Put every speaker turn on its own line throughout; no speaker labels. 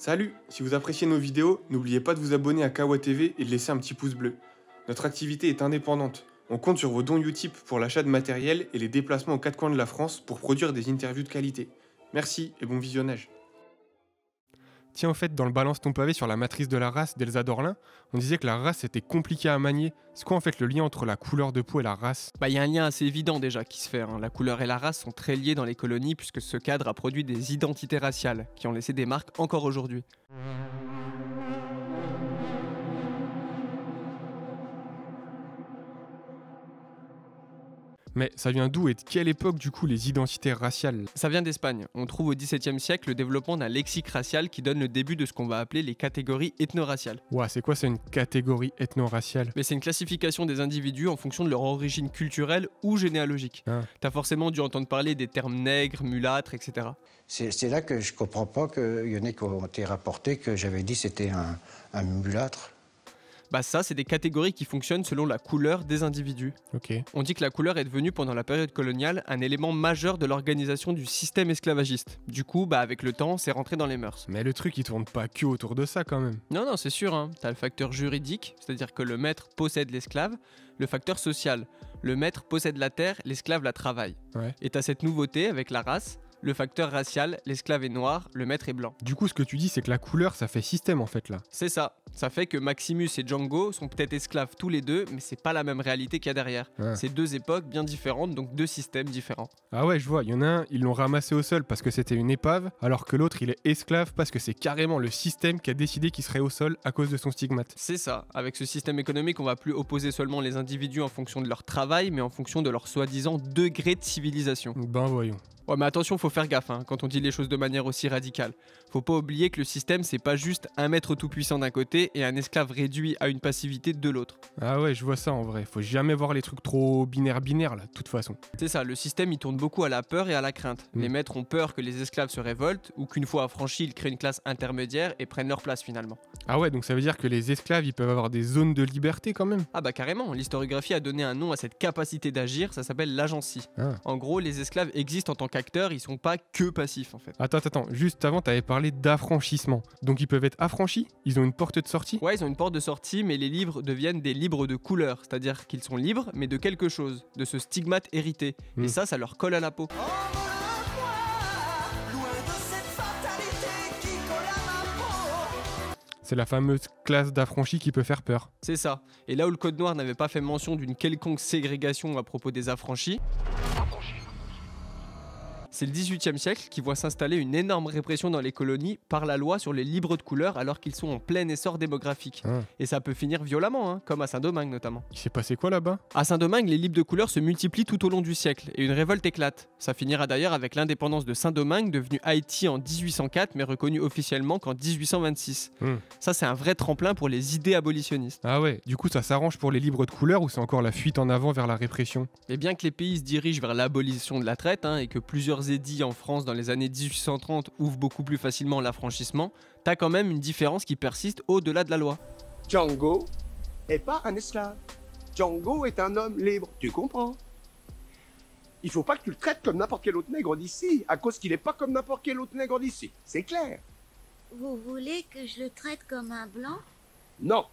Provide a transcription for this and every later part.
Salut Si vous appréciez nos vidéos, n'oubliez pas de vous abonner à Kawa TV et de laisser un petit pouce bleu. Notre activité est indépendante. On compte sur vos dons Utip pour l'achat de matériel et les déplacements aux quatre coins de la France pour produire des interviews de qualité. Merci et bon visionnage Tiens, en fait, dans le balance ton pavé sur la matrice de la race d'Elsa Dorlin, on disait que la race
était compliquée à manier. C'est quoi en fait le lien entre la couleur de peau et la race Bah, il y a un lien assez évident déjà qui se fait. Hein. La couleur et la race sont très liées dans les colonies puisque ce cadre a produit des identités raciales qui ont laissé des marques encore aujourd'hui. Mais ça vient d'où et de quelle époque du coup les identités raciales Ça vient d'Espagne. On trouve au XVIIe siècle le développement d'un lexique racial qui donne le début de ce qu'on va appeler les catégories ethno-raciales.
Ouah, c'est quoi c'est une catégorie ethno-raciale
Mais c'est une classification des individus en fonction de leur origine culturelle ou généalogique. Ah. T'as forcément dû entendre parler des termes nègres, mulâtres, etc. C'est là que je comprends pas qu'il y ait qui ont été rapportés que j'avais dit c'était un mulâtre. Bah ça, c'est des catégories qui fonctionnent selon la couleur des individus. Ok. On dit que la couleur est devenue pendant la période coloniale un élément majeur de l'organisation du système esclavagiste. Du coup, bah avec le temps, c'est rentré dans les mœurs. Mais
le truc, il tourne pas que autour de ça quand même.
Non, non, c'est sûr. Hein. T'as le facteur juridique, c'est-à-dire que le maître possède l'esclave, le facteur social, le maître possède la terre, l'esclave la travaille. Ouais. Et t'as cette nouveauté avec la race, le facteur racial, l'esclave est noir, le maître est blanc.
Du coup, ce que tu dis, c'est que la couleur, ça fait système en fait là.
C'est ça. Ça fait que Maximus et Django sont peut-être esclaves tous les deux, mais c'est pas la même réalité qu'il y a derrière. C'est deux époques bien différentes, donc deux systèmes différents.
Ah ouais, je vois, il y en a un, ils l'ont ramassé au sol parce que c'était une épave, alors que l'autre, il est esclave parce que c'est carrément le système qui a décidé qu'il serait au sol à cause de son stigmate.
C'est ça. Avec ce système économique, on va plus opposer seulement les individus en fonction de leur travail, mais en fonction de leur soi-disant degré de civilisation. Ben voyons. Ouais, mais attention, faut faire gaffe hein, quand on dit les choses de manière aussi radicale. Faut pas oublier que le système, c'est pas juste un maître tout-puissant d'un côté et un esclave réduit à une passivité de l'autre.
Ah ouais, je vois ça en vrai. Faut jamais voir les trucs trop binaires-binaires là, de toute façon.
C'est ça, le système il tourne beaucoup à la peur et à la crainte. Mm. Les maîtres ont peur que les esclaves se révoltent ou qu'une fois affranchis, ils créent une classe intermédiaire et prennent leur place finalement.
Ah ouais, donc ça veut dire que les esclaves ils peuvent avoir des zones de
liberté quand même Ah bah carrément, l'historiographie a donné un nom à cette capacité d'agir, ça s'appelle l'agencie. Ah. En gros, les esclaves existent en tant qu'agents acteurs, ils sont pas que passifs en fait.
Attends, attends, juste avant, tu avais parlé d'affranchissement. Donc ils peuvent être affranchis Ils ont une
porte de sortie Ouais, ils ont une porte de sortie, mais les livres deviennent des libres de couleur, c'est-à-dire qu'ils sont libres, mais de quelque chose, de ce stigmate hérité. Et hmm. ça, ça leur colle à la oh, peau.
C'est la fameuse classe d'affranchis qui peut faire peur.
C'est ça. Et là où le Code Noir n'avait pas fait mention d'une quelconque ségrégation à propos des affranchis, c'est le XVIIIe siècle qui voit s'installer une énorme répression dans les colonies par la loi sur les libres de couleur alors qu'ils sont en plein essor démographique. Ah. Et ça peut finir violemment, hein, comme à Saint-Domingue notamment. Il s'est passé quoi là-bas À Saint-Domingue, les libres de couleur se multiplient tout au long du siècle et une révolte éclate. Ça finira d'ailleurs avec l'indépendance de Saint-Domingue, devenue Haïti en 1804 mais reconnue officiellement qu'en 1826. Hmm. Ça, c'est un vrai tremplin pour les idées abolitionnistes. Ah ouais,
du coup, ça s'arrange pour les libres de couleur ou c'est encore la fuite en avant vers la répression
Et eh bien que les pays se dirigent vers l'abolition de la traite hein, et que plusieurs dit en France dans les années 1830 ouvre beaucoup plus facilement l'affranchissement, t'as quand même une différence qui persiste au-delà de la loi. Django est pas un esclave. Django est un homme libre, tu comprends Il faut pas que tu le traites comme n'importe quel autre nègre d'ici, à cause qu'il est pas comme n'importe quel autre nègre d'ici, c'est clair. Vous voulez que je le traite comme un blanc Non.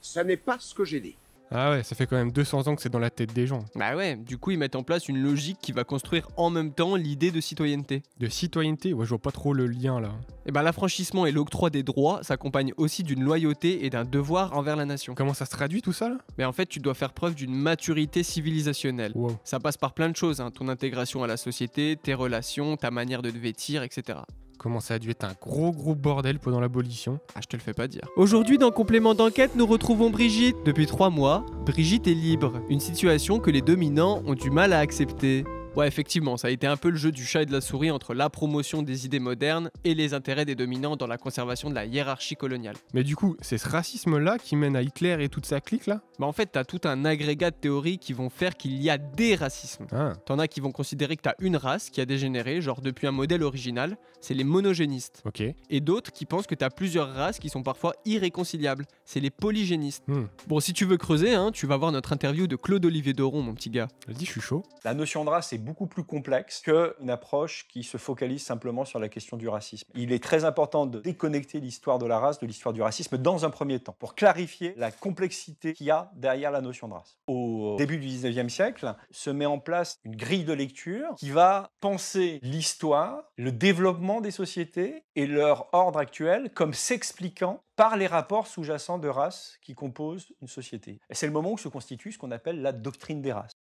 Ce n'est pas ce que j'ai dit.
Ah ouais, ça fait quand même 200 ans que c'est dans la tête des gens.
Bah ouais, du coup ils mettent en place une logique qui va construire en même temps l'idée de citoyenneté. De citoyenneté Ouais, je vois pas trop le lien là. Et eh bah ben, l'affranchissement et l'octroi des droits s'accompagnent aussi d'une loyauté et d'un devoir envers la nation. Comment ça se traduit tout ça là Mais en fait, tu dois faire preuve d'une maturité civilisationnelle. Ça passe par plein de choses, hein, ton intégration à la société, tes relations, ta manière de te vêtir, etc comment ça a dû être un gros gros bordel pendant l'abolition. Ah, je te le fais pas dire. Aujourd'hui, dans Complément d'enquête, nous retrouvons Brigitte. Depuis trois mois, Brigitte est libre, une situation que les dominants ont du mal à accepter. Ouais, effectivement, ça a été un peu le jeu du chat et de la souris entre la promotion des idées modernes et les intérêts des dominants dans la conservation de la hiérarchie coloniale.
Mais du coup, c'est ce racisme-là qui mène à Hitler et toute sa clique là
Bah en fait, t'as tout un agrégat de théories qui vont faire qu'il y a des racismes. Ah. T'en as qui vont considérer que t'as une race qui a dégénéré, genre depuis un modèle original, c'est les monogénistes. Ok. Et d'autres qui pensent que t'as plusieurs races qui sont parfois irréconciliables, c'est les polygénistes. Hmm. Bon, si tu veux creuser, hein, tu vas voir notre interview de Claude-Olivier Doron, mon petit gars. Vas-y, je suis chaud. La notion de race est beaucoup plus complexe qu'une approche qui se focalise simplement sur la question du racisme. Il est très important de déconnecter l'histoire de la race de l'histoire du racisme dans un premier temps, pour clarifier la complexité qu'il y a derrière la notion de race. Au début du 19e siècle, se met en place une grille de lecture qui va penser l'histoire, le développement des sociétés et leur ordre actuel comme s'expliquant par les rapports sous-jacents de races qui composent une société. Et c'est le moment où se constitue ce qu'on appelle la doctrine des races.